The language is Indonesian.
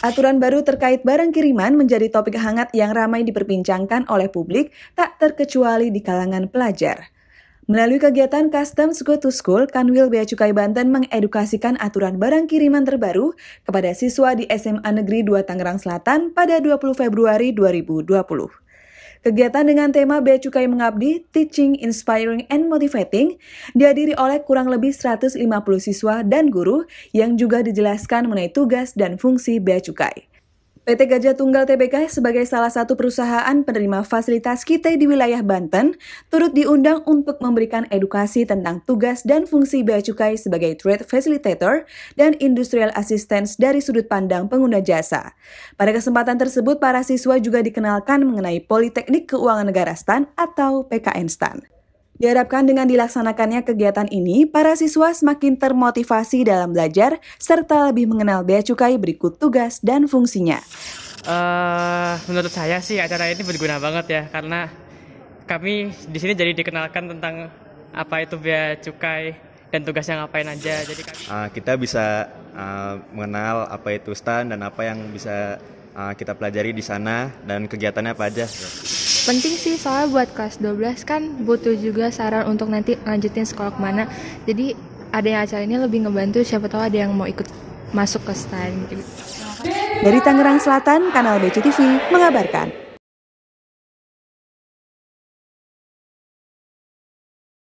Aturan baru terkait barang kiriman menjadi topik hangat yang ramai diperbincangkan oleh publik, tak terkecuali di kalangan pelajar. Melalui kegiatan Customs Go to School, Kanwil Bea Cukai Banten mengedukasikan aturan barang kiriman terbaru kepada siswa di SMA Negeri 2 Tangerang Selatan pada 20 Februari 2020. Kegiatan dengan tema Bea Cukai Mengabdi, Teaching, Inspiring, and Motivating dihadiri oleh kurang lebih 150 siswa dan guru yang juga dijelaskan mengenai tugas dan fungsi Bea Cukai. PT Gajah Tunggal Tbk sebagai salah satu perusahaan penerima fasilitas kita di wilayah Banten, turut diundang untuk memberikan edukasi tentang tugas dan fungsi bea cukai sebagai trade facilitator dan industrial assistance dari sudut pandang pengguna jasa. Pada kesempatan tersebut, para siswa juga dikenalkan mengenai Politeknik Keuangan Negara STAN atau PKN STAN. Diharapkan dengan dilaksanakannya kegiatan ini, para siswa semakin termotivasi dalam belajar serta lebih mengenal bea cukai berikut tugas dan fungsinya. Uh, menurut saya sih acara ini berguna banget ya karena kami di sini jadi dikenalkan tentang apa itu bea cukai dan tugasnya ngapain aja. Jadi kami... uh, kita bisa uh, mengenal apa itu STAN dan apa yang bisa uh, kita pelajari di sana dan kegiatannya apa aja penting sih soalnya buat kelas 12 kan butuh juga saran untuk nanti lanjutin sekolah kemana jadi ada yang acara ini lebih ngebantu siapa tahu ada yang mau ikut masuk ke STAN gitu. dari Tangerang Selatan kanal BCTV mengabarkan